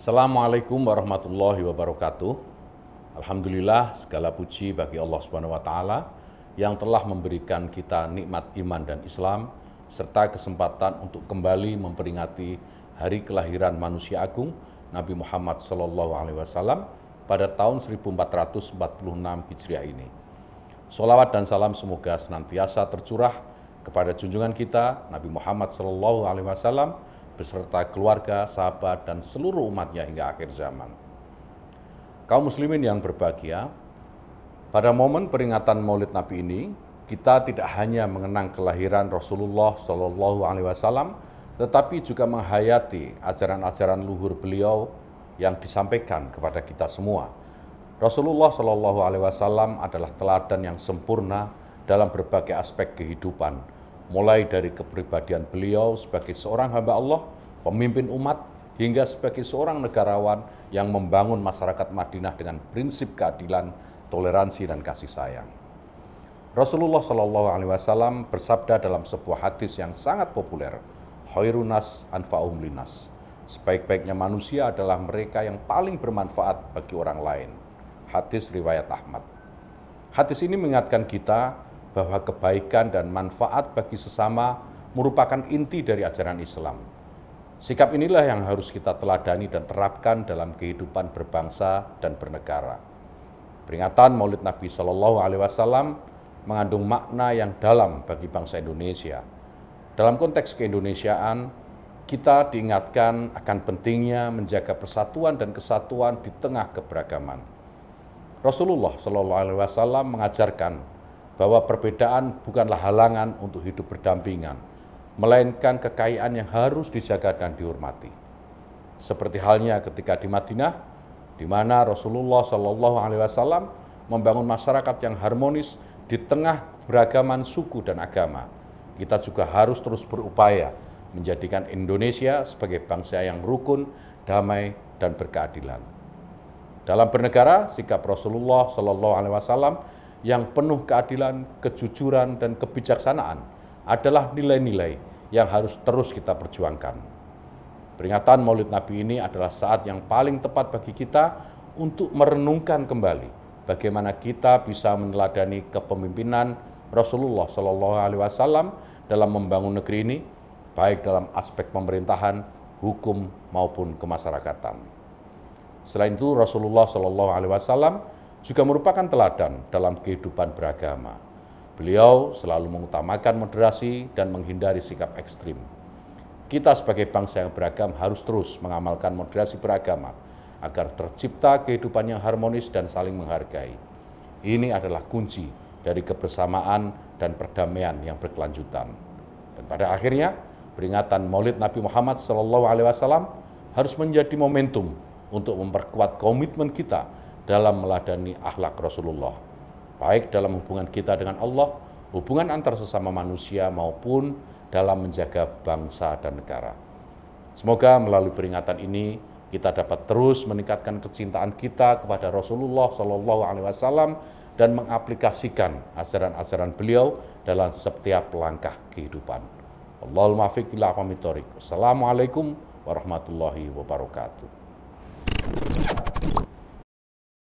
Assalamualaikum warahmatullahi wabarakatuh. Alhamdulillah segala puji bagi Allah Subhanahu wa taala yang telah memberikan kita nikmat iman dan Islam serta kesempatan untuk kembali memperingati hari kelahiran manusia agung Nabi Muhammad sallallahu alaihi wasallam pada tahun 1446 Hijriah ini. Solawat dan salam semoga senantiasa tercurah kepada junjungan kita Nabi Muhammad sallallahu alaihi wasallam beserta keluarga, sahabat, dan seluruh umatnya hingga akhir zaman. Kaum muslimin yang berbahagia, pada momen peringatan Maulid Nabi ini, kita tidak hanya mengenang kelahiran Rasulullah Shallallahu Alaihi Wasallam, tetapi juga menghayati ajaran-ajaran luhur beliau yang disampaikan kepada kita semua. Rasulullah Shallallahu Alaihi Wasallam adalah teladan yang sempurna dalam berbagai aspek kehidupan mulai dari kepribadian beliau sebagai seorang hamba Allah, pemimpin umat, hingga sebagai seorang negarawan yang membangun masyarakat Madinah dengan prinsip keadilan, toleransi, dan kasih sayang. Rasulullah Shallallahu Alaihi Wasallam bersabda dalam sebuah hadis yang sangat populer, "Hoirunas anfaum linas." Sebaik-baiknya manusia adalah mereka yang paling bermanfaat bagi orang lain. Hadis riwayat Ahmad. Hadis ini mengingatkan kita bahwa kebaikan dan manfaat bagi sesama merupakan inti dari ajaran Islam. Sikap inilah yang harus kita teladani dan terapkan dalam kehidupan berbangsa dan bernegara. Peringatan Maulid Nabi Shallallahu Alaihi Wasallam mengandung makna yang dalam bagi bangsa Indonesia. Dalam konteks keindonesiaan, kita diingatkan akan pentingnya menjaga persatuan dan kesatuan di tengah keberagaman. Rasulullah Shallallahu Alaihi Wasallam mengajarkan bahwa perbedaan bukanlah halangan untuk hidup berdampingan, melainkan kekayaan yang harus dijaga dan dihormati. Seperti halnya ketika di Madinah, di mana Rasulullah Shallallahu Alaihi Wasallam membangun masyarakat yang harmonis di tengah beragaman suku dan agama. Kita juga harus terus berupaya menjadikan Indonesia sebagai bangsa yang rukun, damai, dan berkeadilan. Dalam bernegara, sikap Rasulullah Shallallahu Alaihi Wasallam yang penuh keadilan, kejujuran, dan kebijaksanaan adalah nilai-nilai yang harus terus kita perjuangkan. Peringatan Maulid Nabi ini adalah saat yang paling tepat bagi kita untuk merenungkan kembali bagaimana kita bisa meneladani kepemimpinan Rasulullah Shallallahu Alaihi Wasallam dalam membangun negeri ini, baik dalam aspek pemerintahan, hukum maupun kemasyarakatan. Selain itu, Rasulullah Shallallahu Alaihi Wasallam juga merupakan teladan dalam kehidupan beragama. Beliau selalu mengutamakan moderasi dan menghindari sikap ekstrim. Kita sebagai bangsa yang beragam harus terus mengamalkan moderasi beragama agar tercipta kehidupan yang harmonis dan saling menghargai. Ini adalah kunci dari kebersamaan dan perdamaian yang berkelanjutan. Dan pada akhirnya, peringatan Maulid Nabi Muhammad SAW harus menjadi momentum untuk memperkuat komitmen kita dalam meladani akhlak Rasulullah. Baik dalam hubungan kita dengan Allah, hubungan antar sesama manusia maupun dalam menjaga bangsa dan negara. Semoga melalui peringatan ini kita dapat terus meningkatkan kecintaan kita kepada Rasulullah Shallallahu Alaihi Wasallam dan mengaplikasikan ajaran-ajaran beliau dalam setiap langkah kehidupan. Allahumma fiqillah Assalamualaikum warahmatullahi wabarakatuh.